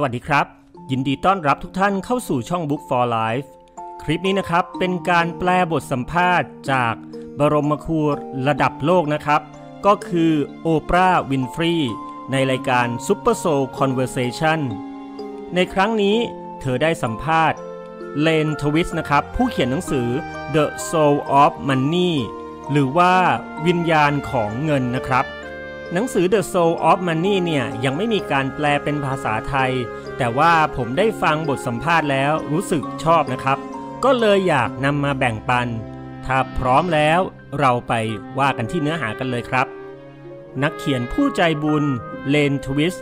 สวัสดีครับ ยินดีต้อนรับทุกท่านเข้าสู่ช่อง Book for Life คลิปนี้นะครับเป็นการแปลบทสัมภาษณ์จากบรมครูระดับโลกนะครับ ก็คือโอปราห์วินฟรีในรายการ Super Soul Conversation ในครั้งนี้เธอได้สัมภาษณ์เลนทวิสนะครับ ผู้เขียนหนังสือ The Soul of Money หรือว่าวิญญาณของเงินนะครับหนังสือ The Soul of Money เนี่ยยังไม่มีการแปลเป็นภาษาไทย แต่ว่าผมได้ฟังบทสัมภาษณ์แล้วรู้สึกชอบนะครับ ก็เลยอยากนำมาแบ่งปัน ถ้าพร้อมแล้วเราไปว่ากันที่เนื้อหากันเลยครับ นักเขียนผู้ใจบุญ เลนทวิส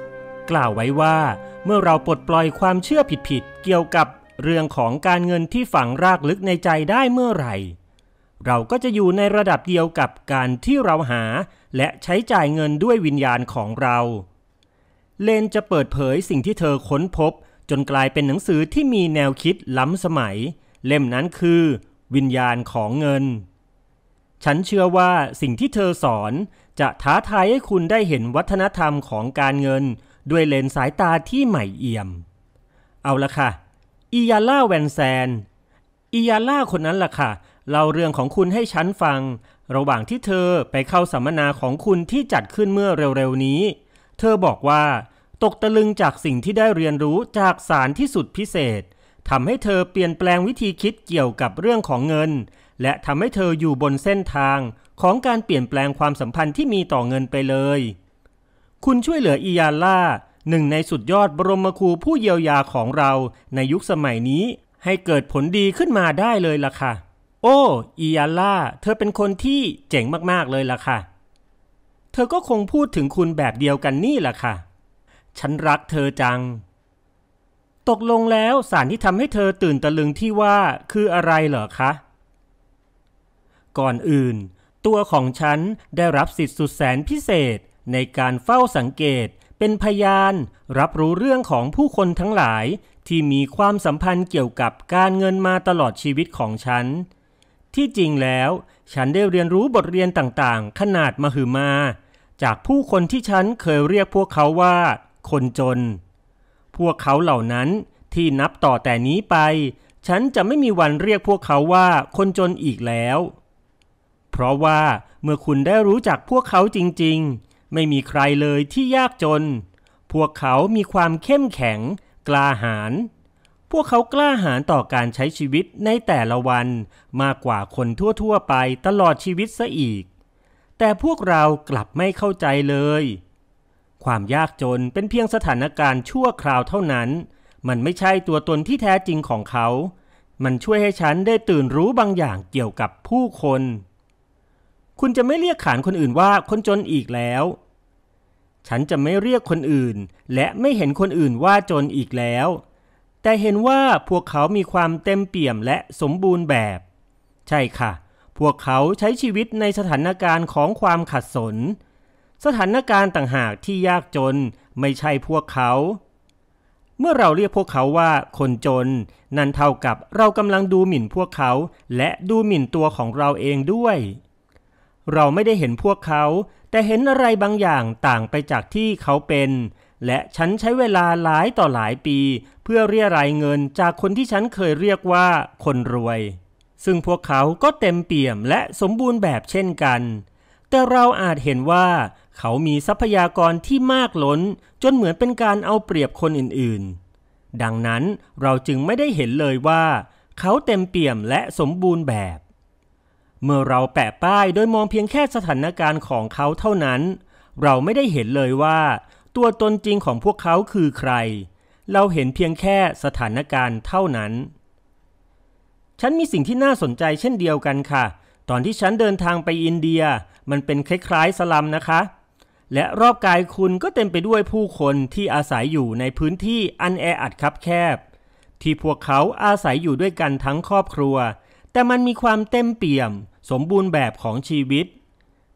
กล่าวไว้ว่า เมื่อเราปลดปล่อยความเชื่อผิดๆ เกี่ยวกับเรื่องของการเงินที่ฝังรากลึกในใจได้เมื่อไหร่เราก็จะอยู่ในระดับเดียวกับการที่เราหา และใช้จ่ายเงินด้วยวิญญาณของเรา เลนจะเปิดเผยสิ่งที่เธอค้นพบ จนกลายเป็นหนังสือที่มีแนวคิดล้ำสมัย เล่มนั้นคือวิญญาณของเงิน ฉันเชื่อว่าสิ่งที่เธอสอนจะท้าทายให้คุณได้เห็นวัฒนธรรมของการเงิน ด้วยเลนสายตาที่ใหม่เอี่ยม เอาละค่ะ อิยาล่าแวนแซนอิยาล่าคนนั้นล่ะค่ะเล่าเรื่องของคุณให้ฉันฟัง ระหว่างที่เธอไปเข้าสัมมนาของคุณที่จัดขึ้นเมื่อเร็วๆนี้ เธอบอกว่า ตกตะลึงจากสิ่งที่ได้เรียนรู้จากสารที่สุดพิเศษทำให้เธอเปลี่ยนแปลงวิธีคิดเกี่ยวกับเรื่องของเงิน และทำให้เธออยู่บนเส้นทางของการเปลี่ยนแปลงความสัมพันธ์ที่มีต่อเงินไปเลย คุณช่วยเหลืออียาล่าหนึ่งในสุดยอดบรมครูผู้เยียวยาของเราในยุคสมัยนี้ให้เกิดผลดีขึ้นมาได้เลยล่ะค่ะโอ้ อียาล่า เธอเป็นคนที่เจ๋งมากๆ เลยล่ะค่ะ เธอก็คงพูดถึงคุณแบบเดียวกันนี่ล่ะค่ะ ฉันรักเธอจัง ตกลงแล้วสารที่ทำให้เธอตื่นตะลึงที่ว่าคืออะไรเหรอคะ ก่อนอื่น ตัวของฉันได้รับสิทธิ์สุดแสนพิเศษในการเฝ้าสังเกต เป็นพยาน รับรู้เรื่องของผู้คนทั้งหลาย ที่มีความสัมพันธ์เกี่ยวกับการเงินมาตลอดชีวิตของฉันที่จริงแล้วฉันได้เรียนรู้บทเรียนต่างๆ ขนาดมหึมา จากผู้คนที่ฉันเคยเรียกพวกเขาว่าคนจน พวกเขาเหล่านั้นที่นับต่อแต่นี้ไป ฉันจะไม่มีวันเรียกพวกเขาว่าคนจนอีกแล้ว เพราะว่าเมื่อคุณได้รู้จักพวกเขาจริง ๆ ไม่มีใครเลยที่ยากจน พวกเขามีความเข้มแข็ง กล้าหาญพวกเขากล้าหาญต่อการใช้ชีวิตในแต่ละวัน มากกว่าคนทั่วๆไปตลอดชีวิตซะอีก แต่พวกเรากลับไม่เข้าใจเลย ความยากจนเป็นเพียงสถานการณ์ชั่วคราวเท่านั้น มันไม่ใช่ตัวตนที่แท้จริงของเขา มันช่วยให้ฉันได้ตื่นรู้บางอย่างเกี่ยวกับผู้คน คุณจะไม่เรียกขานคนอื่นว่าคนจนอีกแล้ว ฉันจะไม่เรียกคนอื่นและไม่เห็นคนอื่นว่าจนอีกแล้วแต่เห็นว่าพวกเขามีความเต็มเปี่ยมและสมบูรณ์แบบ ใช่ค่ะ พวกเขาใช้ชีวิตในสถานการณ์ของความขัดสน สถานการณ์ต่างหากที่ยากจนไม่ใช่พวกเขา เมื่อเราเรียกพวกเขาว่าคนจน นั่นเท่ากับเรากำลังดูหมิ่นพวกเขา และดูหมิ่นตัวของเราเองด้วย เราไม่ได้เห็นพวกเขา แต่เห็นอะไรบางอย่างต่างไปจากที่เขาเป็นและฉันใช้เวลาหลายต่อหลายปี เพื่อเรียรายเงินจากคนที่ฉันเคยเรียกว่า คนรวย ซึ่งพวกเขาก็เต็มเปี่ยมและสมบูรณ์แบบเช่นกัน แต่เราอาจเห็นว่า เขามีทรัพยากรที่มากล้นจนเหมือนเป็นการเอาเปรียบคนอื่นๆ ดังนั้นเราจึงไม่ได้เห็นเลยว่า เขาเต็มเปี่ยมและสมบูรณ์แบบ เมื่อเราแปะป้ายโดยมองเพียงแค่สถานการณ์ของเขาเท่านั้น เราไม่ได้เห็นเลยว่าตัวตนจริงของพวกเขาคือใคร เราเห็นเพียงแค่สถานการณ์เท่านั้น ฉันมีสิ่งที่น่าสนใจเช่นเดียวกันค่ะ ตอนที่ฉันเดินทางไปอินเดีย มันเป็นคล้ายๆ สลัมนะคะ และรอบกายคุณก็เต็มไปด้วยผู้คนที่อาศัยอยู่ในพื้นที่อันแออัดคับแคบ ที่พวกเขาอาศัยอยู่ด้วยกันทั้งครอบครัว แต่มันมีความเต็มเปี่ยม สมบูรณ์แบบของชีวิต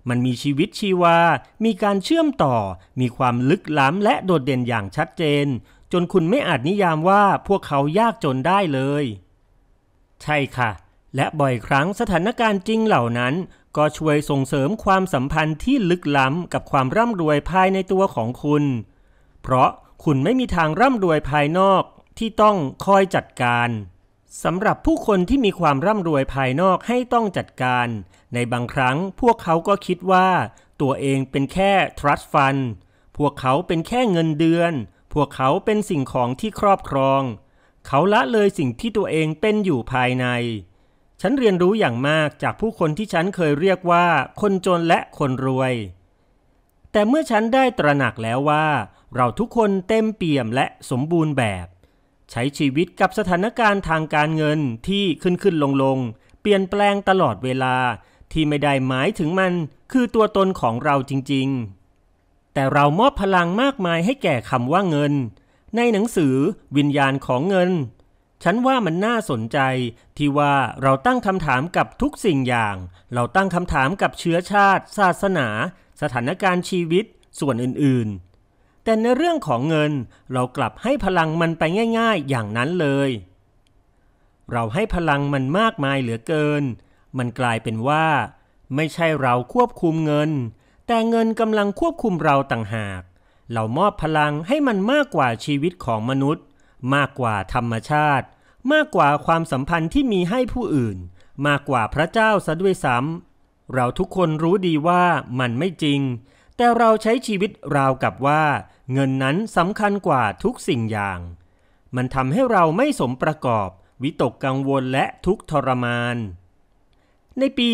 มันมีชีวิตชีวา มีการเชื่อมต่อ มีความลึกล้ำและโดดเด่นอย่างชัดเจน จนคุณไม่อาจนิยามว่าพวกเขายากจนได้เลย ใช่ค่ะ และบ่อยครั้งสถานการณ์จริงเหล่านั้น ก็ช่วยส่งเสริมความสัมพันธ์ที่ลึกล้ำกับความร่ำรวยภายในตัวของคุณ เพราะคุณไม่มีทางร่ำรวยภายนอกที่ต้องคอยจัดการสำหรับผู้คนที่มีความร่ำรวยภายนอกให้ต้องจัดการ ในบางครั้งพวกเขาก็คิดว่า ตัวเองเป็นแค่ trust fund พวกเขาเป็นแค่เงินเดือน พวกเขาเป็นสิ่งของที่ครอบครอง เขาละเลยสิ่งที่ตัวเองเป็นอยู่ภายใน ฉันเรียนรู้อย่างมากจากผู้คนที่ฉันเคยเรียกว่า คนจนและคนรวย แต่เมื่อฉันได้ตระหนักแล้วว่า เราทุกคนเต็มเปี่ยมและสมบูรณ์แบบใช้ชีวิตกับสถานการณ์ทางการเงินที่ขึ้นขึ้นลงลง เปลี่ยนแปลงตลอดเวลาที่ไม่ได้หมายถึงมันคือตัวตนของเราจริงๆ แต่เรามอบพลังมากมายให้แก่คำว่าเงิน ในหนังสือ วิญญาณของเงิน ฉันว่ามันน่าสนใจที่ว่าเราตั้งคำถามกับทุกสิ่งอย่าง เราตั้งคำถามกับเชื้อชาติ ศาสนา สถานการณ์ชีวิต ส่วนอื่นๆแต่ในเรื่องของเงินเรากลับให้พลังมันไปง่าย ๆ อย่างนั้นเลย เราให้พลังมันมากมายเหลือเกิน มันกลายเป็นว่า ไม่ใช่เราควบคุมเงิน แต่เงินกำลังควบคุมเราต่างหาก เรามอบพลังให้มันมากกว่าชีวิตของมนุษย์ มากกว่าธรรมชาติ มากกว่าความสัมพันธ์ที่มีให้ผู้อื่น มากกว่าพระเจ้าซะด้วยซ้ำเราทุกคนรู้ดีว่ามันไม่จริง แต่เราใช้ชีวิตราวกับว่าเงินนั้นสำคัญกว่าทุกสิ่งอย่าง มันทำให้เราไม่สมประกอบวิตกกังวลและทุกทรมาน ในปี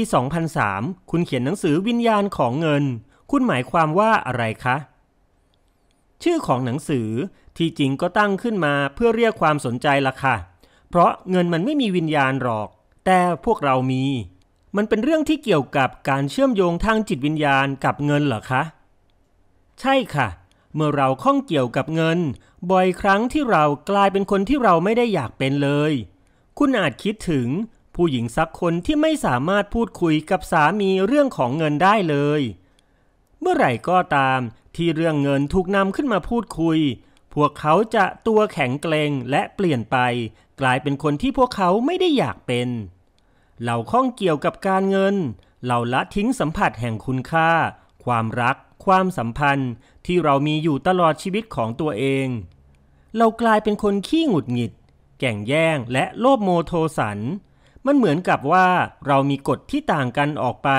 2003 คุณเขียนหนังสือวิญญาณของเงิน คุณหมายความว่าอะไรคะ ชื่อของหนังสือที่จริงก็ตั้งขึ้นมาเพื่อเรียกความสนใจละค่ะ เพราะเงินมันไม่มีวิญญาณหรอก แต่พวกเรามี มันเป็นเรื่องที่เกี่ยวกับการเชื่อมโยงทางจิตวิญญาณกับเงินเหรอคะ ใช่ค่ะเมื่อเราข้องเกี่ยวกับเงิน บ่อยครั้งที่เรากลายเป็นคนที่เราไม่ได้อยากเป็นเลย คุณอาจคิดถึงผู้หญิงสักคนที่ไม่สามารถพูดคุยกับสามีเรื่องของเงินได้เลย เมื่อไหร่ก็ตามที่เรื่องเงินถูกนำขึ้นมาพูดคุย พวกเขาจะตัวแข็งเกรงและเปลี่ยนไป กลายเป็นคนที่พวกเขาไม่ได้อยากเป็น เราข้องเกี่ยวกับการเงิน เราละทิ้งสัมผัสแห่งคุณค่า ความรัก ความสัมพันธ์ที่ เรามีอยู่ตลอดชีวิตของตัวเอง เรากลายเป็นคนขี้หงุดหงิด แก่งแย่ง และโลภโมโทสัน มันเหมือนกับว่าเรามีกฎที่ต่างกันออกไป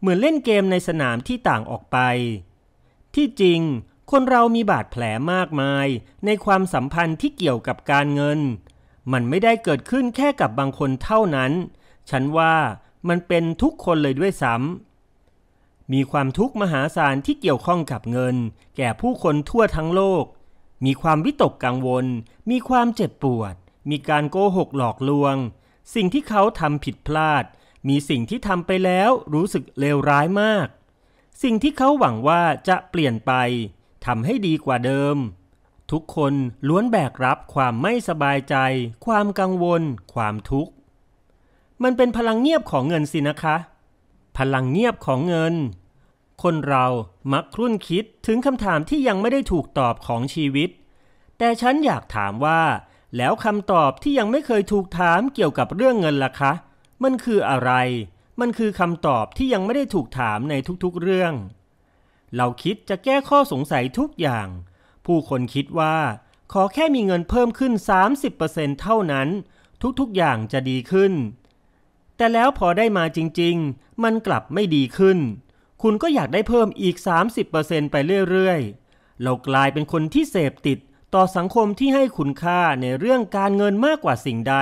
เหมือน เล่นเกมในสนามที่ต่างออกไป ที่จริง คนเรามีบาดแผลมากมาย ในความสัมพันธ์ที่เกี่ยวกับการเงิน มันไม่ได้เกิดขึ้นแค่กับบางคนเท่านั้น ฉันว่ามันเป็นทุกคนเลยด้วยซ้ำมีความทุกข์มหาศาลที่เกี่ยวข้องกับเงินแก่ผู้คนทั่วทั้งโลก มีความวิตกกังวล มีความเจ็บปวด มีการโกหกหลอกลวง สิ่งที่เขาทำผิดพลาด มีสิ่งที่ทำไปแล้วรู้สึกเลวร้ายมาก สิ่งที่เขาหวังว่าจะเปลี่ยนไป ทำให้ดีกว่าเดิม ทุกคนล้วนแบกรับความไม่สบายใจ ความกังวล ความทุกข์ มันเป็นพลังเงียบของเงินสินะคะ พลังเงียบของเงินคนเรามักครุ่นคิดถึงคำถามที่ยังไม่ได้ถูกตอบของชีวิต แต่ฉันอยากถามว่า แล้วคำตอบที่ยังไม่เคยถูกถามเกี่ยวกับเรื่องเงินล่ะคะ มันคืออะไร มันคือคำตอบที่ยังไม่ได้ถูกถามในทุกๆเรื่อง เราคิดจะแก้ข้อสงสัยทุกอย่าง ผู้คนคิดว่าขอแค่มีเงินเพิ่มขึ้น 30%เท่านั้น ทุกๆอย่างจะดีขึ้น แต่แล้วพอได้มาจริงๆ มันกลับไม่ดีขึ้นคุณก็อยากได้เพิ่มอีก 30%ไปเรื่อยๆ เรากลายเป็นคนที่เสพติดต่อสังคมที่ให้คุณค่าในเรื่องการเงินมากกว่าสิ่งใด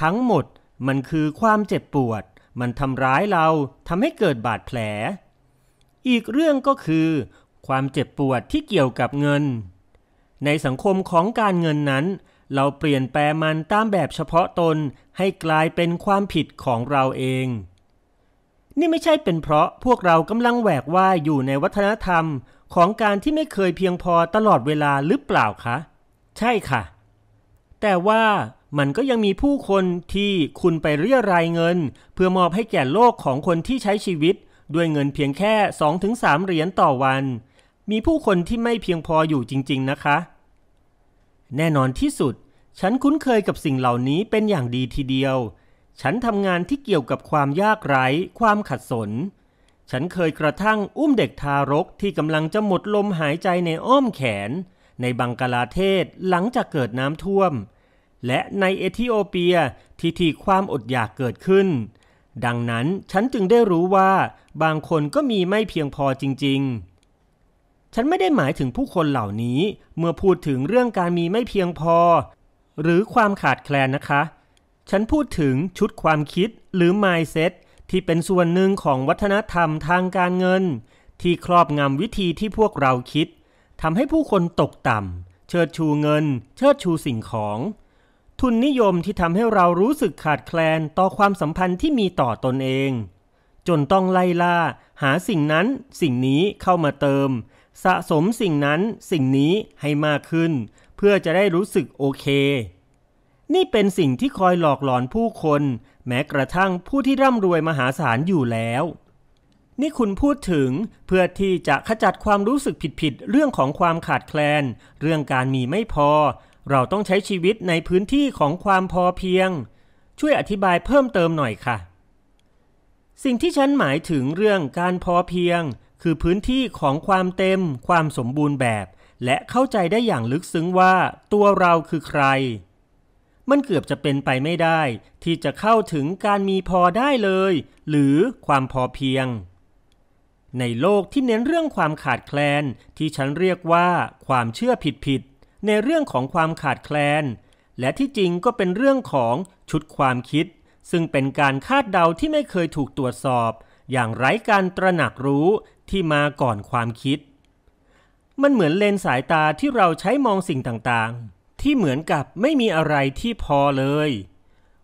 ทั้งหมดมันคือความเจ็บปวด มันทำร้ายเราทำให้เกิดบาดแผล อีกเรื่องก็คือ ความเจ็บปวดที่เกี่ยวกับเงิน ในสังคมของการเงินนั้น เราเปลี่ยนแปลมันตามแบบเฉพาะตนให้กลายเป็นความผิดของเราเองนี่ไม่ใช่เป็นเพราะพวกเรากำลังแหวกว่ายอยู่ในวัฒนธรรมของการที่ไม่เคยเพียงพอตลอดเวลาหรือเปล่าคะ ใช่ค่ะ แต่ว่ามันก็ยังมีผู้คนที่คุณไปเรียรายเงิน เพื่อมอบให้แก่โลกของคนที่ใช้ชีวิตด้วยเงินเพียงแค่2สเหรียญต่อวัน มีผู้คนที่ไม่เพียงพออยู่จริง ๆนะคะ แน่นอนที่สุด ฉันคุ้นเคยกับสิ่งเหล่านี้เป็นอย่างดีทีเดียวฉันทำงานที่เกี่ยวกับความยากไร้ ความขัดสน ฉันเคยกระทั่งอุ้มเด็กทารกที่กำลังจะหมดลมหายใจในอ้อมแขน ในบังกลาเทศหลังจากเกิดน้ำท่วม และในเอธิโอเปียที่ที่ความอดอยากเกิดขึ้น ดังนั้นฉันจึงได้รู้ว่า บางคนก็มีไม่เพียงพอจริง ๆ ฉันไม่ได้หมายถึงผู้คนเหล่านี้ เมื่อพูดถึงเรื่องการมีไม่เพียงพอ หรือความขาดแคลนนะคะฉันพูดถึงชุดความคิดหรือ mindset ที่เป็นส่วนหนึ่งของวัฒนธรรมทางการเงิน ที่ครอบงำวิธีที่พวกเราคิดทำให้ผู้คนตกต่ำเชิดชูเงิน เชิดชูสิ่งของ ทุนนิยมที่ทำให้เรารู้สึกขาดแคลนต่อความสัมพันธ์ที่มีต่อตนเอง จนต้องไล่ล่า หาสิ่งนั้นสิ่งนี้เข้ามาเติม สะสมสิ่งนั้นสิ่งนี้ให้มากขึ้น เพื่อจะได้รู้สึกโอเคนี่เป็นสิ่งที่คอยหลอกหลอนผู้คน แม้กระทั่งผู้ที่ร่ำรวยมหาศาลอยู่แล้ว นี่คุณพูดถึงเพื่อที่จะขจัดความรู้สึกผิดๆ เรื่องของความขาดแคลน เรื่องการมีไม่พอ เราต้องใช้ชีวิตในพื้นที่ของความพอเพียง ช่วยอธิบายเพิ่มเติมหน่อยค่ะ สิ่งที่ฉันหมายถึงเรื่องการพอเพียง คือพื้นที่ของความเต็ม ความสมบูรณ์แบบ และเข้าใจได้อย่างลึกซึ้งว่าตัวเราคือใครมันเกือบจะเป็นไปไม่ได้ ที่จะเข้าถึงการมีพอได้เลย หรือความพอเพียง ในโลกที่เน้นเรื่องความขาดแคลนที่ฉันเรียกว่า ความเชื่อผิดๆ ในเรื่องของความขาดแคลนและที่จริงก็เป็นเรื่องของชุดความคิด ซึ่งเป็นการคาดเดาที่ไม่เคยถูกตรวจสอบ อย่างไร้การตระหนักรู้ที่มาก่อนความคิด มันเหมือนเลนสายตาที่เราใช้มองสิ่งต่างๆที่เหมือนกับไม่มีอะไรที่พอเลย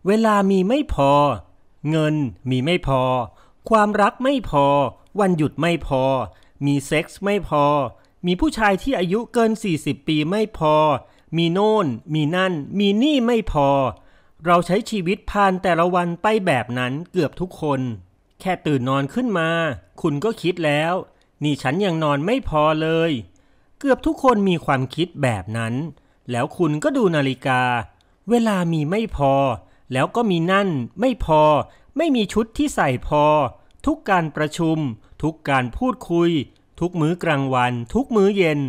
เวลามีไม่พอ เงินมีไม่พอ ความรักไม่พอ วันหยุดไม่พอ มีเซ็กส์ไม่พอ มีผู้ชายที่อายุเกิน40ปีไม่พอ มีโน่น มีนั่น มีนี่ไม่พอ เราใช้ชีวิตผ่านแต่ละวันไปแบบนั้นเกือบทุกคน แค่ตื่นนอนขึ้นมา คุณก็คิดแล้ว นี่ฉันยังนอนไม่พอเลย เกือบทุกคนมีความคิดแบบนั้นแล้วคุณก็ดูนาฬิกา เวลามีไม่พอ แล้วก็มีนั่นไม่พอ ไม่มีชุดที่ใส่พอ ทุกการประชุม ทุกการพูดคุย ทุกมื้อกลางวัน ทุกมื้อเย็น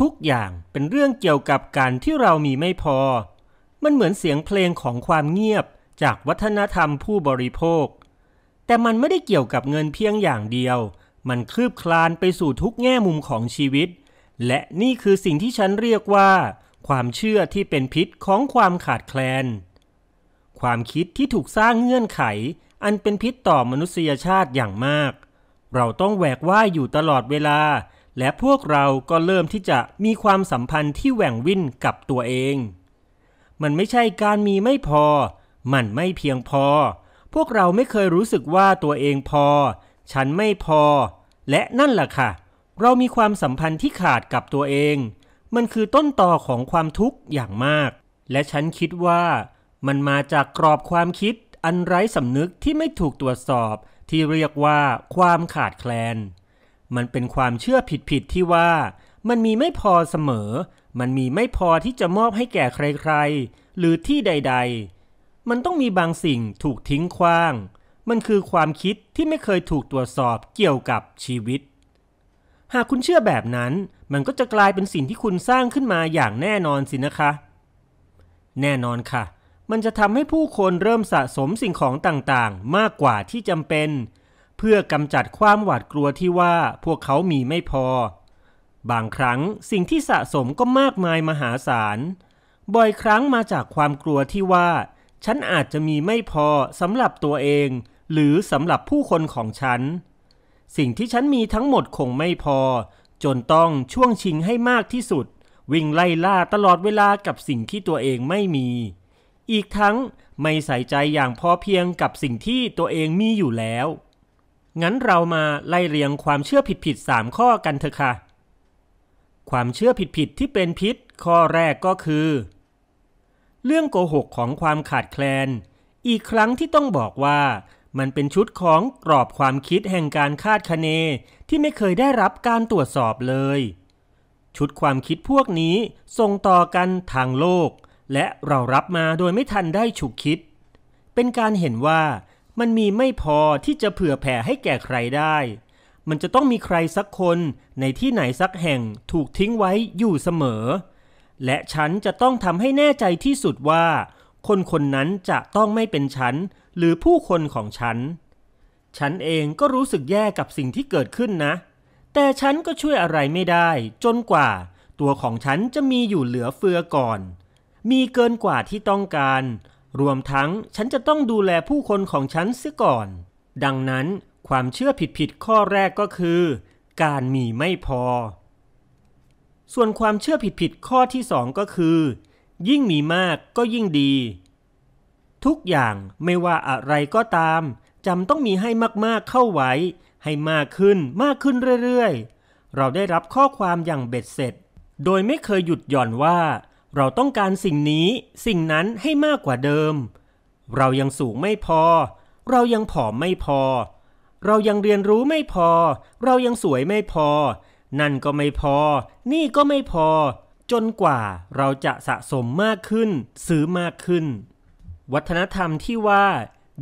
ทุกอย่างเป็นเรื่องเกี่ยวกับการที่เรามีไม่พอ มันเหมือนเสียงเพลงของความเงียบจากวัฒนธรรมผู้บริโภค แต่มันไม่ได้เกี่ยวกับเงินเพียงอย่างเดียว มันคืบคลานไปสู่ทุกแง่มุมของชีวิต และนี่คือสิ่งที่ฉันเรียกว่าความเชื่อที่เป็นพิษของความขาดแคลน ความคิดที่ถูกสร้างเงื่อนไข อันเป็นพิษต่อมนุษยชาติอย่างมาก เราต้องแหวกว่ายอยู่ตลอดเวลา และพวกเราก็เริ่มที่จะมีความสัมพันธ์ที่แหว่งวิ่นกับตัวเอง มันไม่ใช่การมีไม่พอ มันไม่เพียงพอ พวกเราไม่เคยรู้สึกว่าตัวเองพอ ฉันไม่พอ และนั่นแหละค่ะ เรามีความสัมพันธ์ที่ขาดกับตัวเองมันคือต้นต่อของความทุกข์อย่างมาก และฉันคิดว่ามันมาจากกรอบความคิด อันไร้สำนึกที่ไม่ถูกตรวจสอบที่เรียกว่า ความขาดแคลน มันเป็นความเชื่อผิดๆที่ว่ามันมีไม่พอเสมอ มันมีไม่พอที่จะมอบให้แก่ใครๆ หรือที่ใดๆ มันต้องมีบางสิ่งถูกทิ้งขว้าง มันคือความคิดที่ไม่เคยถูกตรวจสอบเกี่ยวกับชีวิตหากคุณเชื่อแบบนั้น มันก็จะกลายเป็นสิ่งที่คุณสร้างขึ้นมาอย่างแน่นอนสินะคะ แน่นอนค่ะ มันจะทำให้ผู้คนเริ่มสะสมสิ่งของต่างๆ มากกว่าที่จำเป็น เพื่อกำจัดความหวาดกลัวที่ว่าพวกเขามีไม่พอ บางครั้งสิ่งที่สะสมก็มากมายมหาศาล บ่อยครั้งมาจากความกลัวที่ว่า ฉันอาจจะมีไม่พอสำหรับตัวเอง หรือสำหรับผู้คนของฉันสิ่งที่ฉันมีทั้งหมดคงไม่พอ จนต้องช่วงชิงให้มากที่สุด วิ่งไล่ล่าตลอดเวลากับสิ่งที่ตัวเองไม่มี อีกทั้งไม่ใส่ใจอย่างพอเพียงกับสิ่งที่ตัวเองมีอยู่แล้ว งั้นเรามาไล่เรียงความเชื่อผิดๆสามข้อกันเถอะค่ะ ความเชื่อผิดๆที่เป็นพิษข้อแรกก็คือ เรื่องโกหกของความขาดแคลนอีกครั้งที่ต้องบอกว่ามันเป็นชุดของกรอบความคิดแห่งการคาดคะเน ที่ไม่เคยได้รับการตรวจสอบเลย ชุดความคิดพวกนี้ส่งต่อกันทางโลก และเรารับมาโดยไม่ทันได้ฉุกคิด เป็นการเห็นว่ามันมีไม่พอที่จะเผื่อแผ่ให้แก่ใครได้ มันจะต้องมีใครสักคนในที่ไหนสักแห่งถูกทิ้งไว้อยู่เสมอ และฉันจะต้องทำให้แน่ใจที่สุดว่า คนคนนั้นจะต้องไม่เป็นฉันหรือผู้คนของฉัน ฉันเองก็รู้สึกแย่กับสิ่งที่เกิดขึ้นนะ แต่ฉันก็ช่วยอะไรไม่ได้ จนกว่า ตัวของฉันจะมีอยู่เหลือเฟือก่อน มีเกินกว่าที่ต้องการ รวมทั้งฉันจะต้องดูแลผู้คนของฉันเสียก่อน ดังนั้นความเชื่อผิดๆข้อแรกก็คือ การมีไม่พอ ส่วนความเชื่อผิดๆข้อที่สองก็คือ ยิ่งมีมากก็ยิ่งดีทุกอย่างไม่ว่าอะไรก็ตามจำต้องมีให้มากๆเข้าไว้ ให้มากขึ้นมากขึ้นเรื่อยๆเราได้รับข้อความอย่างเบ็ดเสร็จ โดยไม่เคยหยุดหย่อนว่า เราต้องการสิ่งนี้สิ่งนั้นให้มากกว่าเดิม เรายังสูงไม่พอ เรายังผอมไม่พอ เรายังเรียนรู้ไม่พอ เรายังสวยไม่พอ นั่นก็ไม่พอ นี่ก็ไม่พอ จนกว่าเราจะสะสมมากขึ้นซื้อมากขึ้นวัฒนธรรมที่ว่า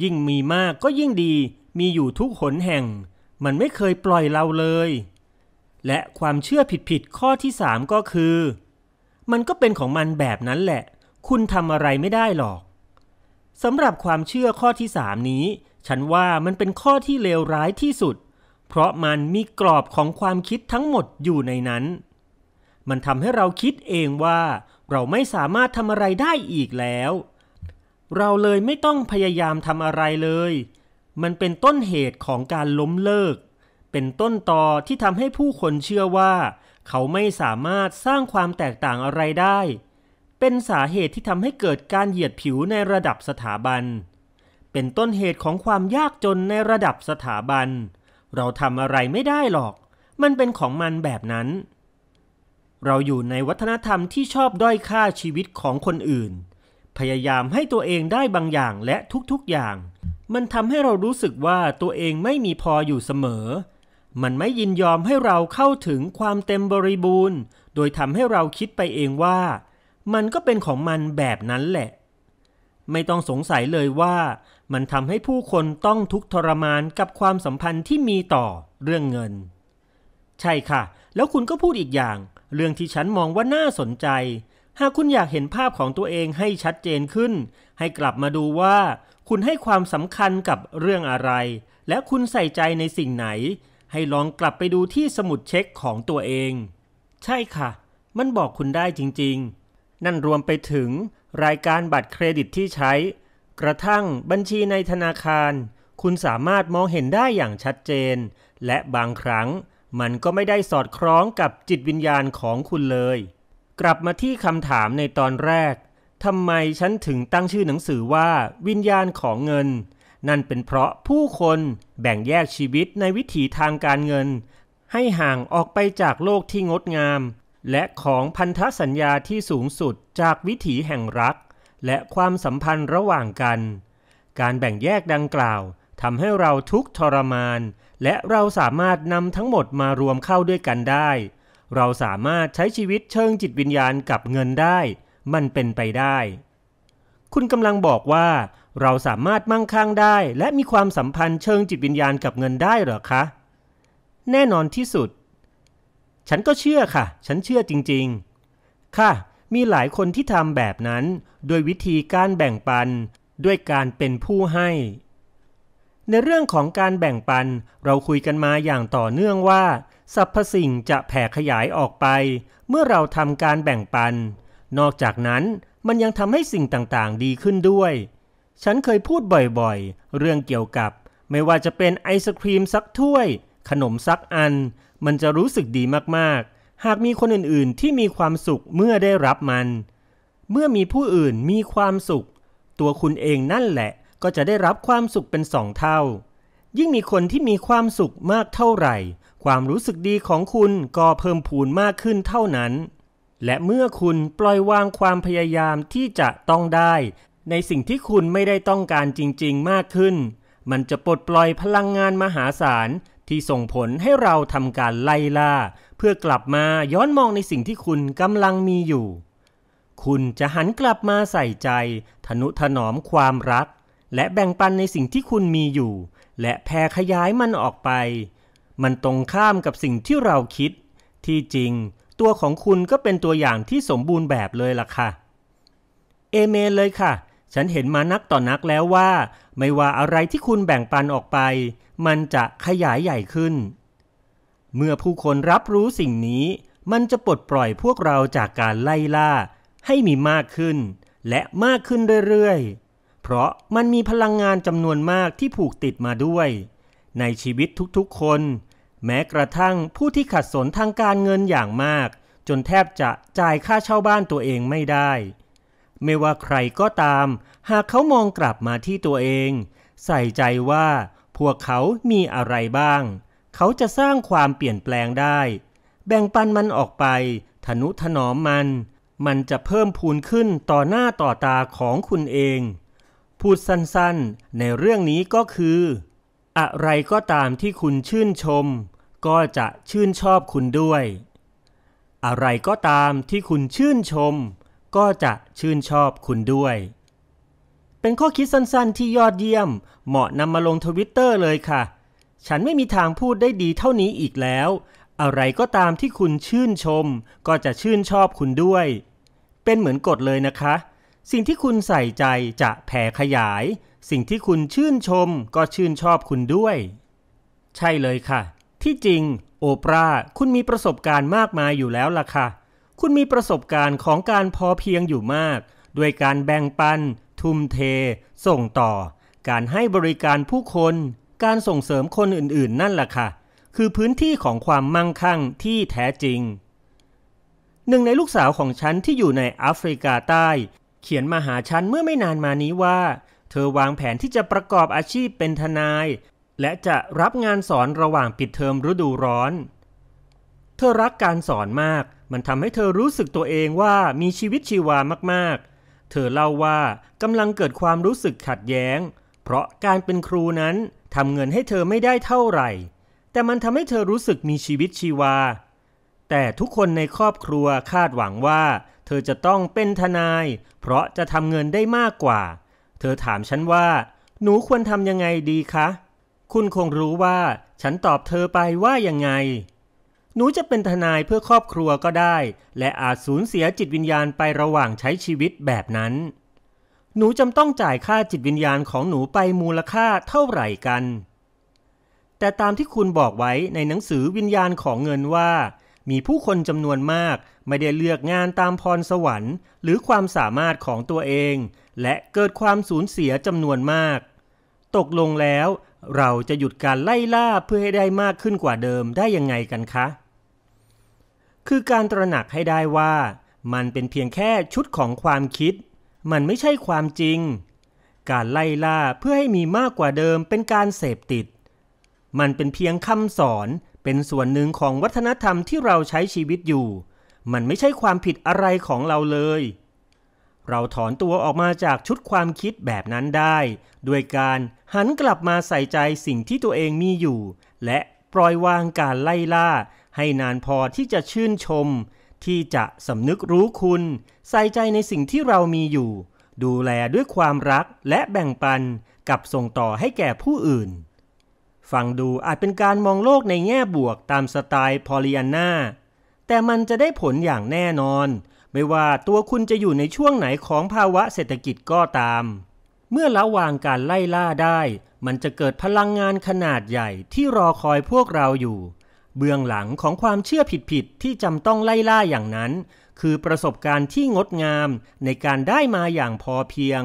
ยิ่งมีมากก็ยิ่งดีมีอยู่ทุกหนแห่ง มันไม่เคยปล่อยเราเลย และความเชื่อผิดๆข้อที่สามก็คือ มันก็เป็นของมันแบบนั้นแหละ คุณทำอะไรไม่ได้หรอกสำหรับความเชื่อข้อที่สามนี้ ฉันว่ามันเป็นข้อที่เลวร้ายที่สุด เพราะมันมีกรอบของความคิดทั้งหมดอยู่ในนั้น มันทำให้เราคิดเองว่าเราไม่สามารถทำอะไรได้อีกแล้วเราเลยไม่ต้องพยายามทำอะไรเลย มันเป็นต้นเหตุของการล้มเลิก เป็นต้นตอที่ทำให้ผู้คนเชื่อว่า เขาไม่สามารถสร้างความแตกต่างอะไรได้ เป็นสาเหตุที่ทำให้เกิดการเหยียดผิวในระดับสถาบัน เป็นต้นเหตุของความยากจนในระดับสถาบัน เราทำอะไรไม่ได้หรอก มันเป็นของมันแบบนั้น เราอยู่ในวัฒนธรรมที่ชอบด้อยค่าชีวิตของคนอื่นพยายามให้ตัวเองได้บางอย่างและทุกๆอย่าง มันทำให้เรารู้สึกว่าตัวเองไม่มีพออยู่เสมอ มันไม่ยินยอมให้เราเข้าถึงความเต็มบริบูรณ์ โดยทำให้เราคิดไปเองว่ามันก็เป็นของมันแบบนั้นแหละ ไม่ต้องสงสัยเลยว่ามันทำให้ผู้คนต้องทุกทรมานกับความสัมพันธ์ที่มีต่อเรื่องเงิน ใช่ค่ะ แล้วคุณก็พูดอีกอย่าง เรื่องที่ฉันมองว่าน่าสนใจหากคุณอยากเห็นภาพของตัวเองให้ชัดเจนขึ้น ให้กลับมาดูว่า คุณให้ความสำคัญกับเรื่องอะไร และคุณใส่ใจในสิ่งไหน ให้ลองกลับไปดูที่สมุดเช็คของตัวเอง ใช่ค่ะ มันบอกคุณได้จริงๆ นั่นรวมไปถึงรายการบัตรเครดิตที่ใช้ กระทั่งบัญชีในธนาคาร คุณสามารถมองเห็นได้อย่างชัดเจน และบางครั้งมันก็ไม่ได้สอดคล้องกับจิตวิญญาณของคุณเลยกลับมาที่คำถามในตอนแรกทำไมฉันถึงตั้งชื่อหนังสือว่าวิญญาณของเงิน นั่นเป็นเพราะผู้คนแบ่งแยกชีวิตในวิถีทางการเงิน ให้ห่างออกไปจากโลกที่งดงาม และของพันธสัญญาที่สูงสุดจากวิถีแห่งรัก และความสัมพันธ์ระหว่างกัน การแบ่งแยกดังกล่าวทำให้เราทุกทรมาน และเราสามารถนำทั้งหมดมารวมเข้าด้วยกันได้เราสามารถใช้ชีวิตเชิงจิตวิญญาณกับเงินได้ มันเป็นไปได้ คุณกำลังบอกว่า เราสามารถมั่งคั่งได้ และมีความสัมพันธ์เชิงจิตวิญญาณกับเงินได้หรอคะ แน่นอนที่สุด ฉันก็เชื่อค่ะ ฉันเชื่อจริงๆ ค่ะ มีหลายคนที่ทำแบบนั้น โดยวิธีการแบ่งปันด้วยการเป็นผู้ให้ ในเรื่องของการแบ่งปันเราคุยกันมาอย่างต่อเนื่องว่าสรรพสิ่งจะแผ่ขยายออกไปเมื่อเราทำการแบ่งปัน นอกจากนั้นมันยังทำให้สิ่งต่างๆ ดีขึ้นด้วย ฉันเคยพูดบ่อยๆ เรื่องเกี่ยวกับไม่ว่าจะเป็นไอศครีมซักถ้วย ขนมซักอัน มันจะรู้สึกดีมากๆ หากมีคนอื่นๆที่มีความสุขเมื่อได้รับมัน เมื่อมีผู้อื่นมีความสุข ตัวคุณเองนั่นแหละก็จะได้รับความสุขเป็นสองเท่า ยิ่งมีคนที่มีความสุขมากเท่าไหร่ความรู้สึกดีของคุณก็เพิ่มพูนมากขึ้นเท่านั้น และเมื่อคุณปล่อยวางความพยายามที่จะต้องได้ ในสิ่งที่คุณไม่ได้ต้องการจริงๆ มากขึ้น มันจะปลดปล่อยพลังงานมหาศาลที่ส่งผลให้เราทำการไล่ล่า เพื่อกลับมาย้อนมองในสิ่งที่คุณกำลังมีอยู่ คุณจะหันกลับมาใส่ใจทนุถนอมความรักและแบ่งปันในสิ่งที่คุณมีอยู่ และแผ่ขยายมันออกไปมันตรงข้ามกับสิ่งที่เราคิด ที่จริง ตัวของคุณก็เป็นตัวอย่างที่สมบูรณ์แบบเลยล่ะค่ะเอเมนเลยค่ะ ฉันเห็นมานักต่อนนักแล้วว่า ไม่ว่าอะไรที่คุณแบ่งปันออกไป มันจะขยายใหญ่ขึ้น เมื่อผู้คนรับรู้สิ่งนี้ มันจะปลดปล่อยพวกเราจากการไล่ล่า ให้มีมากขึ้น และมากขึ้นเรื่อยๆเพราะมันมีพลังงานจำนวนมากที่ผูกติดมาด้วยในชีวิตทุกๆคน แม้กระทั่งผู้ที่ขัดสนทางการเงินอย่างมาก จนแทบจะจ่ายค่าเช่าบ้านตัวเองไม่ได้ ไม่ว่าใครก็ตาม หากเขามองกลับมาที่ตัวเอง ใส่ใจว่า พวกเขามีอะไรบ้าง เขาจะสร้างความเปลี่ยนแปลงได้ แบ่งปันมันออกไป ทนุถนอมมัน มันจะเพิ่มพูนขึ้นต่อหน้าต่อตาของคุณเอง พูดสั้นๆ ในเรื่องนี้ก็คืออะไรก็ตามที่คุณชื่นชมก็จะชื่นชอบคุณด้วย อะไรก็ตามที่คุณชื่นชมก็จะชื่นชอบคุณด้วย เป็นข้อคิดสั้น ๆที่ยอดเยี่ยม เหมาะนำมาลงทวิตเตอร์เลยค่ะ ฉันไม่มีทางพูดได้ดีเท่านี้อีกแล้ว อะไรก็ตามที่คุณชื่นชมก็จะชื่นชอบคุณด้วย เป็นเหมือนกฎเลยนะคะ สิ่งที่คุณใส่ใจจะแผ่ขยายสิ่งที่คุณชื่นชมก็ชื่นชอบคุณด้วย ใช่เลยค่ะ ที่จริง โอปราคุณมีประสบการณ์มากมายอยู่แล้วล่ะค่ะ คุณมีประสบการณ์ของการพอเพียงอยู่มาก ด้วยการแบ่งปัน ทุ่มเทส่งต่อ การให้บริการผู้คนการส่งเสริมคนอื่นๆ นั่นล่ะค่ะ คือพื้นที่ของความมั่งคั่งที่แท้จริง หนึ่งในลูกสาวของฉันที่อยู่ในแอฟริกาใต้ เขียนมาหาฉันเมื่อไม่นานมานี้ว่าเธอวางแผนที่จะประกอบอาชีพเป็นทนาย และจะรับงานสอนระหว่างปิดเทอมฤดูร้อน เธอรักการสอนมาก มันทำให้เธอรู้สึกตัวเองว่ามีชีวิตชีวามากๆ เธอเล่าว่ากำลังเกิดความรู้สึกขัดแย้ง เพราะการเป็นครูนั้นทำเงินให้เธอไม่ได้เท่าไหร่ แต่มันทำให้เธอรู้สึกมีชีวิตชีวา แต่ทุกคนในครอบครัวคาดหวังว่า เธอจะต้องเป็นทนาย เพราะจะทำเงินได้มากกว่าธอถามฉันว่า หนูควรทำยังไงดีคะ คุณคงรู้ว่าฉันตอบเธอไปว่ายังไง หนูจะเป็นทนายเพื่อครอบครัวก็ได้ และอาจสูญเสียจิตวิญญาณไประหว่างใช้ชีวิตแบบนั้น หนูจำต้องจ่ายค่าจิตวิญญาณของหนูไปมูลค่าเท่าไหร่กัน แต่ตามที่คุณบอกไว้ในหนังสือวิญญาณของเงินว่ามีผู้คนจำนวนมาก ไม่ได้เลือกงานตามพรสวรรค์ หรือความสามารถของตัวเอง และเกิดความสูญเสียจำนวนมาก ตกลงแล้ว เราจะหยุดการไล่ล่าเพื่อให้ได้มากขึ้นกว่าเดิมได้ยังไงกันคะ คือการตระหนักให้ได้ว่า มันเป็นเพียงแค่ชุดของความคิด มันไม่ใช่ความจริง การไล่ล่าเพื่อให้มีมากกว่าเดิม เป็นการเสพติด มันเป็นเพียงคำสอนเป็นส่วนหนึ่งของวัฒนธรรมที่เราใช้ชีวิตอยู่ มันไม่ใช่ความผิดอะไรของเราเลย เราถอนตัวออกมาจากชุดความคิดแบบนั้นได้ ด้วยการหันกลับมาใส่ใจสิ่งที่ตัวเองมีอยู่ และปล่อยวางการไล่ล่าให้นานพอที่จะชื่นชม ที่จะสำนึกรู้คุณ ใส่ใจในสิ่งที่เรามีอยู่ ดูแลด้วยความรักและแบ่งปัน กับส่งต่อให้แก่ผู้อื่นฟังดูอาจเป็นการมองโลกในแง่บวกตามสไตล์พอลิอาน่า แต่มันจะได้ผลอย่างแน่นอนไม่ว่าตัวคุณจะอยู่ในช่วงไหนของภาวะเศรษฐกิจก็ตาม เมื่อละวางการไล่ล่าได้ มันจะเกิดพลังงานขนาดใหญ่ที่รอคอยพวกเราอยู่ เบื้องหลังของความเชื่อผิดๆที่จำต้องไล่ล่าอย่างนั้น คือประสบการณ์ที่งดงามในการได้มาอย่างพอเพียง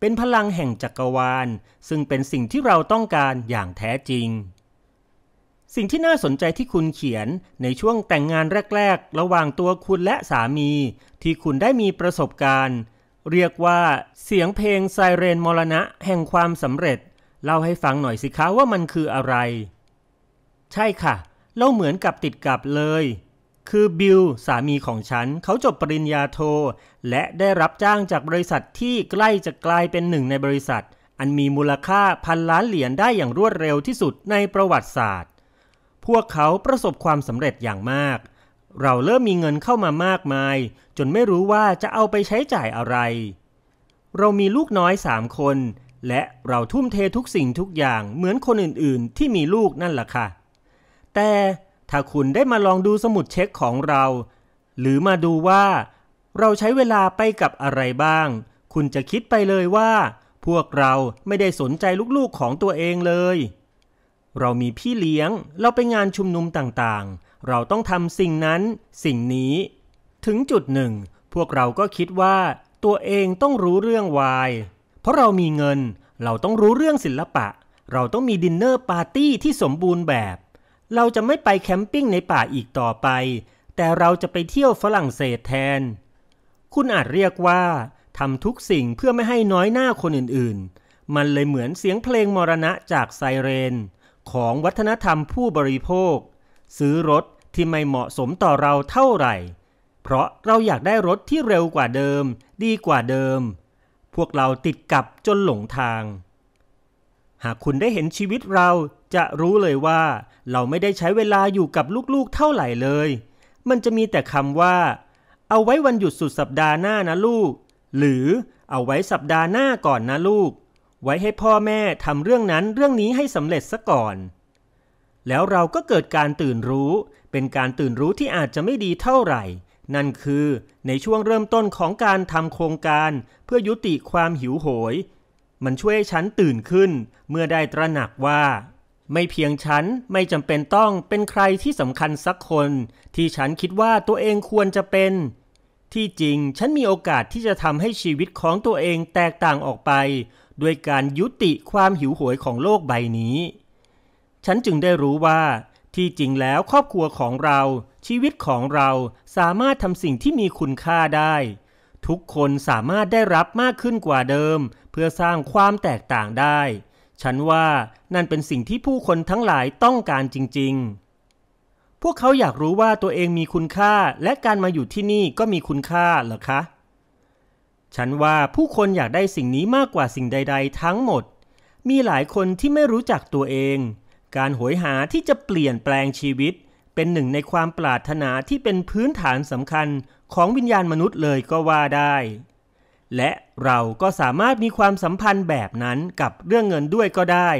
เป็นพลังแห่งจักรวาล ซึ่งเป็นสิ่งที่เราต้องการอย่างแท้จริง สิ่งที่น่าสนใจที่คุณเขียนในช่วงแต่งงานแรกๆ ระหว่างตัวคุณและสามี ที่คุณได้มีประสบการณ์ เรียกว่า เสียงเพลงไซเรน มรณะ แห่งความสำเร็จเล่าให้ฟังหน่อยสิคะว่ามันคืออะไร ใช่ค่ะเล่าเหมือนกับติดกับเลยคือบิลสามีของฉันเขาจบปริญญาโท และได้รับจ้างจากบริษัทที่ใกล้จะกลายเป็นหนึ่งในบริษัท อันมีมูลค่าพันล้านเหรียญได้อย่างรวดเร็วที่สุดในประวัติศาสตร์ พวกเขาประสบความสำเร็จอย่างมาก เราเริ่มมีเงินเข้ามามากมาย จนไม่รู้ว่าจะเอาไปใช้จ่ายอะไร เรามีลูกน้อยสามคน และเราทุ่มเททุกสิ่งทุกอย่าง เหมือนคนอื่นๆ ที่มีลูกนั่นแหละค่ะแต่ถ้าคุณได้มาลองดูสมุดเช็คของเรา หรือมาดูว่า เราใช้เวลาไปกับอะไรบ้าง คุณจะคิดไปเลยว่า พวกเราไม่ได้สนใจ ลูกๆของตัวเองเลย เรามีพี่เลี้ยง เราไปงานชุมนุมต่างๆ เราต้องทำสิ่งนั้น สิ่งนี้ ถึงจุดหนึ่ง พวกเราก็คิดว่า ตัวเองต้องรู้เรื่องวาย เพราะเรามีเงิน เราต้องรู้เรื่องศิลปะ เราต้องมีดินเนอร์ปาร์ตี้ที่สมบูรณ์แบบเราจะไม่ไปแคมปิ้งในป่าอีกต่อไป แต่เราจะไปเที่ยวฝรั่งเศสแทน คุณอาจเรียกว่า ทำทุกสิ่งเพื่อไม่ให้น้อยหน้าคนอื่นๆ มันเลยเหมือนเสียงเพลงมรณะจากไซเรน ของวัฒนธรรมผู้บริโภค ซื้อรถที่ไม่เหมาะสมต่อเราเท่าไหร่ เพราะเราอยากได้รถที่เร็วกว่าเดิม ดีกว่าเดิม พวกเราติดกับจนหลงทาง หากคุณได้เห็นชีวิตเราจะรู้เลยว่าเราไม่ได้ใช้เวลาอยู่กับลูกๆเท่าไหร่เลย มันจะมีแต่คำว่า เอาไว้วันหยุดสุดสัปดาห์หน้านะลูก หรือเอาไว้สัปดาห์หน้าก่อนนะลูก ไว้ให้พ่อแม่ทำเรื่องนั้นเรื่องนี้ให้สำเร็จซะก่อน แล้วเราก็เกิดการตื่นรู้ เป็นการตื่นรู้ที่อาจจะไม่ดีเท่าไหร่ นั่นคือในช่วงเริ่มต้นของการทำโครงการเพื่อยุติความหิวโหย มันช่วยฉันตื่นขึ้นเมื่อได้ตระหนักว่าไม่เพียงฉันไม่จำเป็นต้องเป็นใครที่สำคัญสักคน ที่ฉันคิดว่าตัวเองควรจะเป็น ที่จริงฉันมีโอกาสที่จะทำให้ชีวิตของตัวเองแตกต่างออกไป ด้วยการยุติความหิวโหยของโลกใบนี้ ฉันจึงได้รู้ว่า ที่จริงแล้วครอบครัวของเรา ชีวิตของเราสามารถทำสิ่งที่มีคุณค่าได้ ทุกคนสามารถได้รับมากขึ้นกว่าเดิม เพื่อสร้างความแตกต่างได้ฉันว่านั่นเป็นสิ่งที่ผู้คนทั้งหลายต้องการจริงๆ พวกเขาอยากรู้ว่าตัวเองมีคุณค่าและการมาอยู่ที่นี่ก็มีคุณค่าเหรอคะ ฉันว่าผู้คนอยากได้สิ่งนี้มากกว่าสิ่งใด ๆ ทั้งหมด มีหลายคนที่ไม่รู้จักตัวเอง การหวยหาที่จะเปลี่ยนแปลงชีวิต เป็นหนึ่งในความปรารถนาที่เป็นพื้นฐานสำคัญของวิญญาณมนุษย์เลยก็ว่าได้และเราก็สามารถมีความสัมพันธ์แบบนั้นกับเรื่องเงินด้วยก็ได้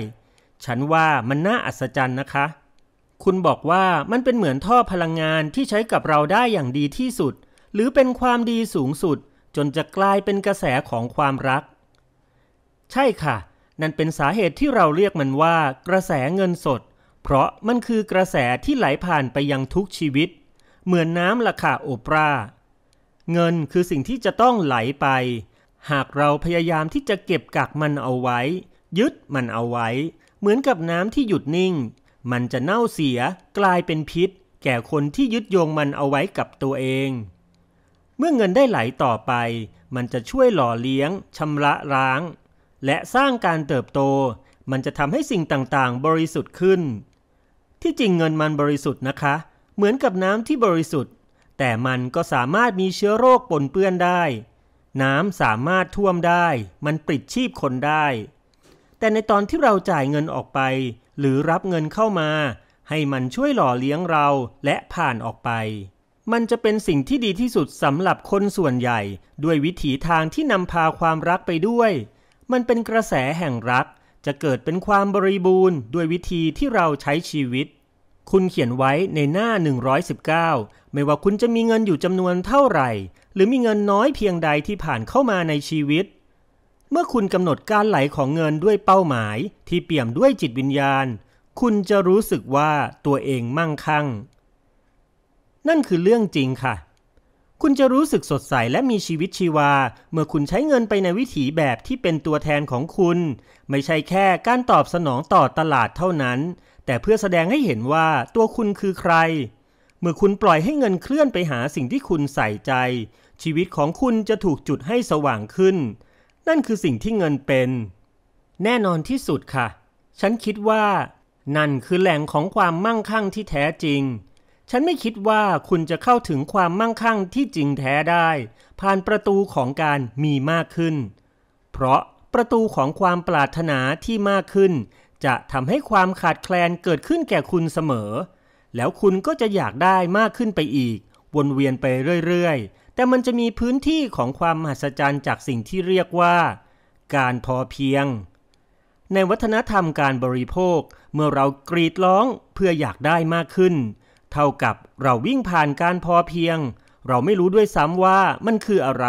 ฉันว่ามันน่าอัศจรรย์นะคะ คุณบอกว่ามันเป็นเหมือนท่อพลังงานที่ใช้กับเราได้อย่างดีที่สุด หรือเป็นความดีสูงสุด จนจะกลายเป็นกระแสของความรัก ใช่ค่ะ นั่นเป็นสาเหตุที่เราเรียกมันว่ากระแสเงินสด เพราะมันคือกระแสที่ไหลผ่านไปยังทุกชีวิต เหมือนน้ำละค่ะโอปราาเงินคือสิ่งที่จะต้องไหลไป หากเราพยายามที่จะเก็บกักมันเอาไว้ยึดมันเอาไว้ เหมือนกับน้ำที่หยุดนิ่ง มันจะเน่าเสีย กลายเป็นพิษ แก่คนที่ยึดโยงมันเอาไว้กับตัวเอง เมื่อเงินได้ไหลต่อไป มันจะช่วยหล่อเลี้ยงชำระร้าง และสร้างการเติบโต มันจะทำให้สิ่งต่างๆบริสุทธิ์ขึ้น ที่จริงเงินมันบริสุทธิ์นะคะ เหมือนกับน้ำที่บริสุทธิ์แต่มันก็สามารถมีเชื้อโรคปนเปื้อนได้ น้ำสามารถท่วมได้ มันปิดชีพคนได้ แต่ในตอนที่เราจ่ายเงินออกไปหรือรับเงินเข้ามา ให้มันช่วยหล่อเลี้ยงเราและผ่านออกไป มันจะเป็นสิ่งที่ดีที่สุดสำหรับคนส่วนใหญ่ ด้วยวิถีทางที่นำพาความรักไปด้วย มันเป็นกระแสแห่งรักจะเกิดเป็นความบริบูรณ์ ด้วยวิธีที่เราใช้ชีวิตคุณเขียนไว้ในหน้า 119 ไม่ว่าคุณจะมีเงินอยู่จำนวนเท่าไหร่ หรือมีเงินน้อยเพียงใดที่ผ่านเข้ามาในชีวิต เมื่อคุณกำหนดการไหลของเงินด้วยเป้าหมาย ที่เปี่ยมด้วยจิตวิญญาณ คุณจะรู้สึกว่าตัวเองมั่งคั่ง นั่นคือเรื่องจริงค่ะ คุณจะรู้สึกสดใสและมีชีวิตชีวา เมื่อคุณใช้เงินไปในวิถีแบบที่เป็นตัวแทนของคุณ ไม่ใช่แค่การตอบสนองต่อตลาดเท่านั้นแต่เพื่อแสดงให้เห็นว่าตัวคุณคือใคร เมื่อคุณปล่อยให้เงินเคลื่อนไปหาสิ่งที่คุณใส่ใจ ชีวิตของคุณจะถูกจุดให้สว่างขึ้น นั่นคือสิ่งที่เงินเป็น แน่นอนที่สุดค่ะ ฉันคิดว่า นั่นคือแหล่งของความมั่งคั่งที่แท้จริง ฉันไม่คิดว่าคุณจะเข้าถึงความมั่งคั่งที่จริงแท้ได้ ผ่านประตูของการมีมากขึ้น เพราะประตูของความปรารถนาที่มากขึ้นจะทำให้ความขาดแคลนเกิดขึ้นแก่คุณเสมอ แล้วคุณก็จะอยากได้มากขึ้นไปอีก วนเวียนไปเรื่อยๆ แต่มันจะมีพื้นที่ของความมหัศจรรย์จากสิ่งที่เรียกว่า การพอเพียง ในวัฒนธรรมการบริโภค เมื่อเรากรีดร้องเพื่ออยากได้มากขึ้น เท่ากับเราวิ่งผ่านการพอเพียง เราไม่รู้ด้วยซ้ำว่ามันคืออะไร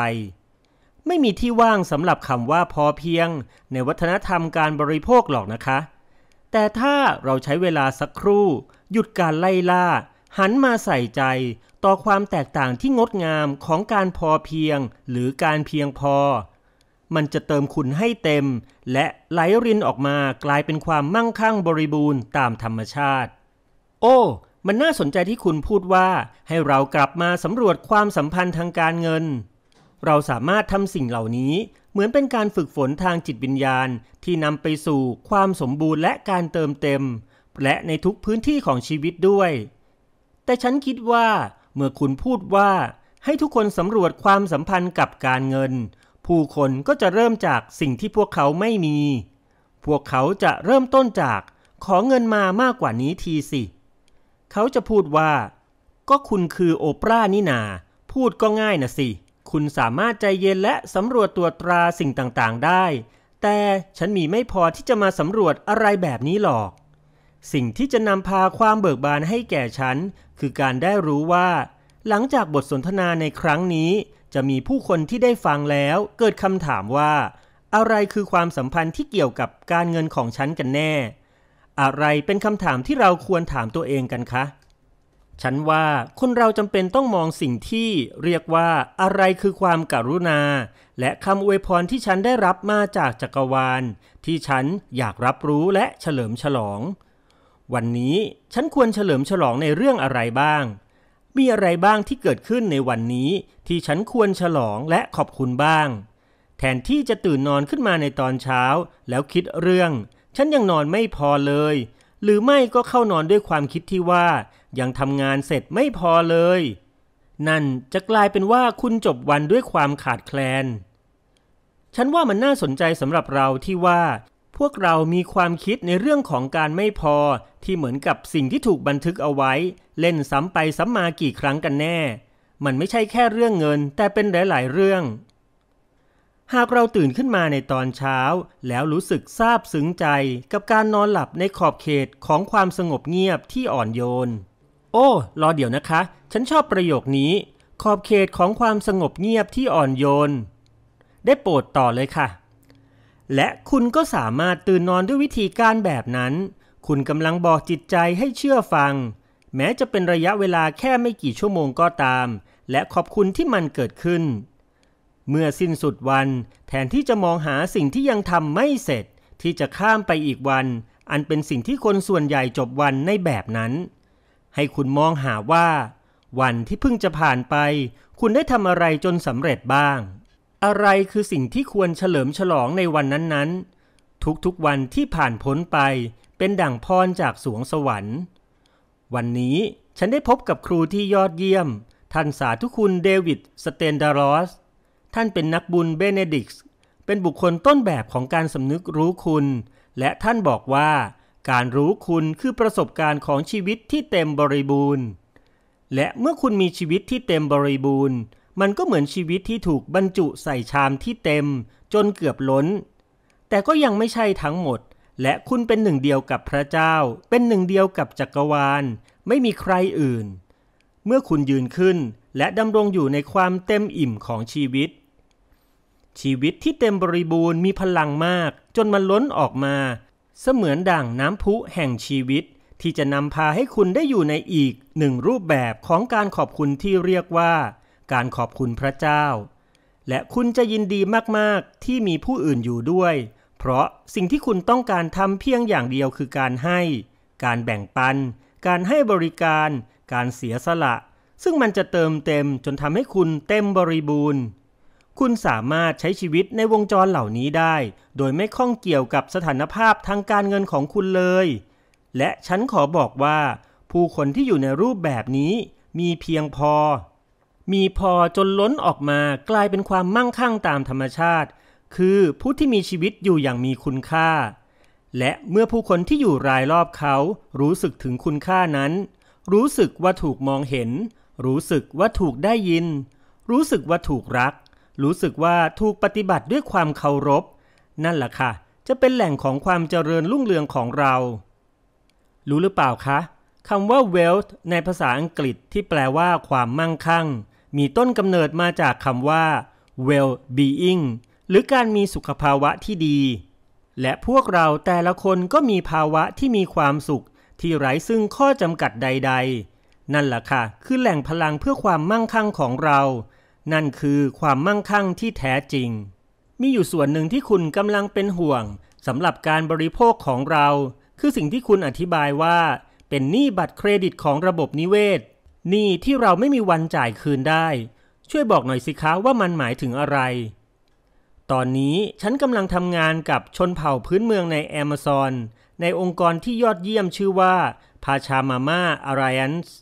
ไม่มีที่ว่างสำหรับคำว่าพอเพียง ในวัฒนธรรมการบริโภคหรอกนะคะแต่ถ้าเราใช้เวลาสักครู่ หยุดการไล่ล่า หันมาใส่ใจ ต่อความแตกต่างที่งดงามของการพอเพียง หรือการเพียงพอ มันจะเติมคุณให้เต็ม และไหลรินออกมากลายเป็นความมั่งคั่งบริบูรณ์ตามธรรมชาติ โอ้มันน่าสนใจที่คุณพูดว่าให้เรากลับมาสำรวจความสัมพันธ์ทางการเงิน เราสามารถทำสิ่งเหล่านี้เหมือนเป็นการฝึกฝนทางจิตวิญญาณที่นำไปสู่ความสมบูรณ์และการเติมเต็ม และในทุกพื้นที่ของชีวิตด้วย แต่ฉันคิดว่า เมื่อคุณพูดว่า ให้ทุกคนสำรวจความสัมพันธ์กับการเงิน ผู้คนก็จะเริ่มจากสิ่งที่พวกเขาไม่มี พวกเขาจะเริ่มต้นจากขอเงินมามากกว่านี้ทีสิ เขาจะพูดว่า ก็คุณคือโอปรานี่นา พูดก็ง่ายนะสิเคุณสามารถใจเย็นและสำรวจตรวจตราสิ่งต่างๆ ได้ แต่ฉันมีไม่พอที่จะมาสำรวจอะไรแบบนี้หรอก สิ่งที่จะนำพาความเบิกบานให้แก่ฉัน คือการได้รู้ว่า หลังจากบทสนทนาในครั้งนี้ จะมีผู้คนที่ได้ฟังแล้ว เกิดคำถามว่า อะไรคือความสัมพันธ์ที่เกี่ยวกับการเงินของฉันกันแน่ อะไรเป็นคำถามที่เราควรถามตัวเองกันคะฉันว่าคนเราจำเป็นต้องมองสิ่งที่เรียกว่า อะไรคือความการุณา และคำอวยพรที่ฉันได้รับมาจากจักรวาล ที่ฉันอยากรับรู้และเฉลิมฉลอง วันนี้ฉันควรเฉลิมฉลองในเรื่องอะไรบ้าง มีอะไรบ้างที่เกิดขึ้นในวันนี้ ที่ฉันควรฉลองและขอบคุณบ้าง แทนที่จะตื่นนอนขึ้นมาในตอนเช้าแล้วคิดเรื่อง ฉันยังนอนไม่พอเลย หรือไม่ก็เข้านอนด้วยความคิดที่ว่ายังทำงานเสร็จไม่พอเลย นั่นจะกลายเป็นว่าคุณจบวันด้วยความขาดแคลน ฉันว่ามันน่าสนใจสำหรับเราที่ว่า พวกเรามีความคิดในเรื่องของการไม่พอที่เหมือนกับสิ่งที่ถูกบันทึกเอาไว้ เล่นซ้ำไปซ้ำมากี่ครั้งกันแน่ มันไม่ใช่แค่เรื่องเงินแต่เป็นหลาย ๆ เรื่อง หากเราตื่นขึ้นมาในตอนเช้า แล้วรู้สึกซาบซึ้งใจกับการนอนหลับในขอบเขตของความสงบเงียบที่อ่อนโยนโอ้ รอเดี๋ยวนะคะ ฉันชอบประโยคนี้ ขอบเขตของความสงบเงียบที่อ่อนโยน ได้โปรดต่อเลยค่ะ และคุณก็สามารถตื่นนอนด้วยวิธีการแบบนั้น คุณกำลังบอกจิตใจให้เชื่อฟัง แม้จะเป็นระยะเวลาแค่ไม่กี่ชั่วโมงก็ตาม และขอบคุณที่มันเกิดขึ้น เมื่อสิ้นสุดวัน แทนที่จะมองหาสิ่งที่ยังทำไม่เสร็จ ที่จะข้ามไปอีกวัน อันเป็นสิ่งที่คนส่วนใหญ่จบวันในแบบนั้นให้คุณมองหาว่า วันที่เพิ่งจะผ่านไป คุณได้ทำอะไรจนสำเร็จบ้าง อะไรคือสิ่งที่ควรเฉลิมฉลองในวันนั้น ๆ ทุกๆวันที่ผ่านพ้นไป เป็นดั่งพรจากสวงสวรรค์ วันนี้ฉันได้พบกับครูที่ยอดเยี่ยม ท่านสาธุคุณเดวิดสเตนดารอส ท่านเป็นนักบุญเบเนดิกส์เป็นบุคคลต้นแบบของการสำนึกรู้คุณ และท่านบอกว่าการรู้คุณคือประสบการณ์ของชีวิตที่เต็มบริบูรณ์ และเมื่อคุณมีชีวิตที่เต็มบริบูรณ์ มันก็เหมือนชีวิตที่ถูกบรรจุใส่ชามที่เต็ม จนเกือบล้น แต่ก็ยังไม่ใช่ทั้งหมด และคุณเป็นหนึ่งเดียวกับพระเจ้า เป็นหนึ่งเดียวกับจักรวาล ไม่มีใครอื่น เมื่อคุณยืนขึ้นและดำรงอยู่ในความเต็มอิ่มของชีวิต ชีวิตที่เต็มบริบูรณ์มีพลังมาก จนมันล้นออกมาเสมือนด่างน้ำพุแห่งชีวิต ที่จะนำพาให้คุณได้อยู่ในอีกหนึ่งรูปแบบของการขอบคุณที่เรียกว่า การขอบคุณพระเจ้า และคุณจะยินดีมาก ๆ ที่มีผู้อื่นอยู่ด้วย เพราะสิ่งที่คุณต้องการทำเพียงอย่างเดียวคือการให้ การแบ่งปัน การให้บริการ การเสียสละ ซึ่งมันจะเติมเต็มจนทำให้คุณเต็มบริบูรณ์คุณสามารถใช้ชีวิตในวงจรเหล่านี้ได้ โดยไม่ข้องเกี่ยวกับสถานภาพทางการเงินของคุณเลย และฉันขอบอกว่าผู้คนที่อยู่ในรูปแบบนี้มีเพียงพอ มีพอจนล้นออกมากลายเป็นความมั่งคั่งตามธรรมชาติ คือผู้ที่มีชีวิตอยู่อย่างมีคุณค่า และเมื่อผู้คนที่อยู่รายรอบเขารู้สึกถึงคุณค่านั้น รู้สึกว่าถูกมองเห็น รู้สึกว่าถูกได้ยิน รู้สึกว่าถูกรักรู้สึกว่าถูกปฏิบัติด้วยความเคารพนั่นแหละค่ะ จะเป็นแหล่งของความเจริญรุ่งเรืองของเรา รู้หรือเปล่าคะคำว่า wealth ในภาษาอังกฤษที่แปลว่าความมั่งคั่ง มีต้นกำเนิดมาจากคำว่า well being หรือการมีสุขภาวะที่ดี และพวกเราแต่ละคนก็มีภาวะที่มีความสุข ที่ไร้ซึ่งข้อจำกัดใด ๆ นั่นแหละค่ะ คือแหล่งพลังเพื่อความมั่งคั่งของเรานั่นคือความมั่งคั่งที่แท้จริง มีอยู่ส่วนหนึ่งที่คุณกำลังเป็นห่วงสำหรับการบริโภคของเรา คือสิ่งที่คุณอธิบายว่า เป็นหนี้บัตรเครดิตของระบบนิเวศ หนี้ที่เราไม่มีวันจ่ายคืนได้ ช่วยบอกหน่อยสิคะว่ามันหมายถึงอะไร ตอนนี้ฉันกำลังทำงานกับชนเผ่าพื้นเมืองในแอมะซอนในองค์กรที่ยอดเยี่ยมชื่อว่าพาชามาม่าอารายันส์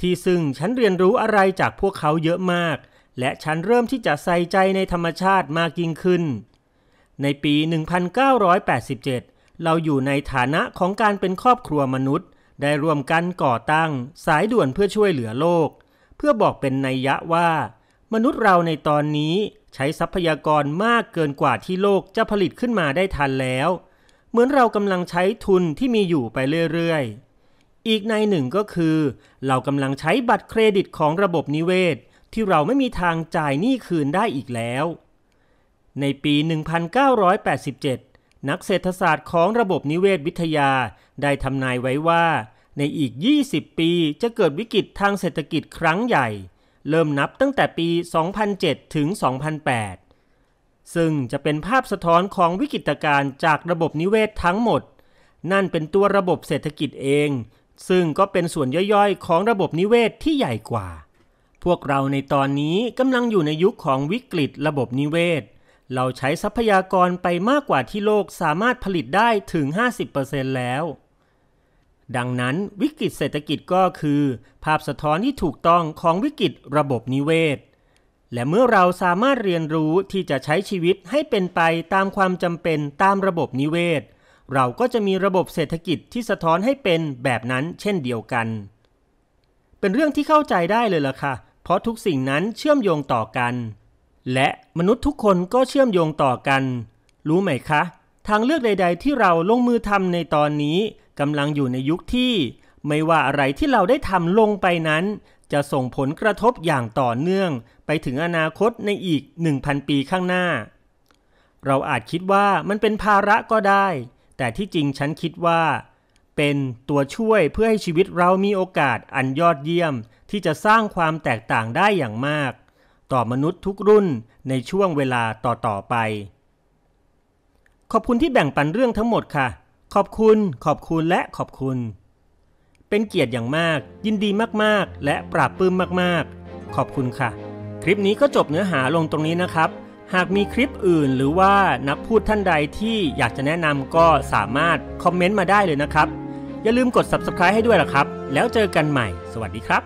ที่ซึ่งฉันเรียนรู้อะไรจากพวกเขาเยอะมากและฉันเริ่มที่จะใส่ใจในธรรมชาติมากยิ่งขึ้น ในปี 1987 เราอยู่ในฐานะของการเป็นครอบครัวมนุษย์ ได้รวมกันก่อตั้งสายด่วนเพื่อช่วยเหลือโลก เพื่อบอกเป็นนัยยะว่า มนุษย์เราในตอนนี้ใช้ทรัพยากรมากเกินกว่าที่โลกจะผลิตขึ้นมาได้ทันแล้ว เหมือนเรากำลังใช้ทุนที่มีอยู่ไปเรื่อยๆ อีกในหนึ่งก็คือ เรากำลังใช้บัตรเครดิตของระบบนิเวศที่เราไม่มีทางจ่ายหนี้คืนได้อีกแล้ว ในปี 1987 นักเศรษฐศาสตร์ของระบบนิเวศวิทยา ได้ทำนายไว้ว่า ในอีก 20 ปีจะเกิดวิกฤตทางเศรษฐกิจครั้งใหญ่ เริ่มนับตั้งแต่ปี 2007ถึง2008 ซึ่งจะเป็นภาพสะท้อนของวิกฤตการจากระบบนิเวศทั้งหมด นั่นเป็นตัวระบบเศรษฐกิจเอง ซึ่งก็เป็นส่วนย่อยๆ ของระบบนิเวศที่ใหญ่กว่าพวกเราในตอนนี้กำลังอยู่ในยุคของวิกฤตระบบนิเวศ เราใช้ทรัพยากรไปมากกว่าที่โลกสามารถผลิตได้ถึง 50%แล้ว ดังนั้นวิกฤตเศรษฐกิจก็คือ ภาพสะท้อนที่ถูกต้องของวิกฤตระบบนิเวศ และเมื่อเราสามารถเรียนรู้ที่จะใช้ชีวิตให้เป็นไปตามความจำเป็นตามระบบนิเวศ เราก็จะมีระบบเศรษฐกิจที่สะท้อนให้เป็นแบบนั้น เช่นเดียวกัน เป็นเรื่องที่เข้าใจได้เลยล่ะค่ะเพราะทุกสิ่งนั้นเชื่อมโยงต่อกัน และมนุษย์ทุกคนก็เชื่อมโยงต่อกัน รู้ไหมคะ ทางเลือกใดๆที่เราลงมือทำในตอนนี้กำลังอยู่ในยุคที่ ไม่ว่าอะไรที่เราได้ทำลงไปนั้น จะส่งผลกระทบอย่างต่อเนื่อง ไปถึงอนาคตในอีก 1,000 ปีข้างหน้า เราอาจคิดว่ามันเป็นภาระก็ได้ แต่ที่จริงฉันคิดว่า เป็นตัวช่วยเพื่อให้ชีวิตเรามีโอกาสอันยอดเยี่ยมที่จะสร้างความแตกต่างได้อย่างมาก ต่อมนุษย์ทุกรุ่นในช่วงเวลาต่อๆไป ขอบคุณที่แบ่งปันเรื่องทั้งหมดค่ะ ขอบคุณ ขอบคุณ และขอบคุณ เป็นเกียรติอย่างมาก ยินดีมากๆ และปราบปื้มมากๆ ขอบคุณค่ะ คลิปนี้ก็จบเนื้อหาลงตรงนี้นะครับ หากมีคลิปอื่นหรือว่านักพูดท่านใดที่อยากจะแนะนำก็สามารถคอมเมนต์มาได้เลยนะครับ อย่าลืมกด subscribe ให้ด้วยล่ะครับ แล้วเจอกันใหม่ สวัสดีครับ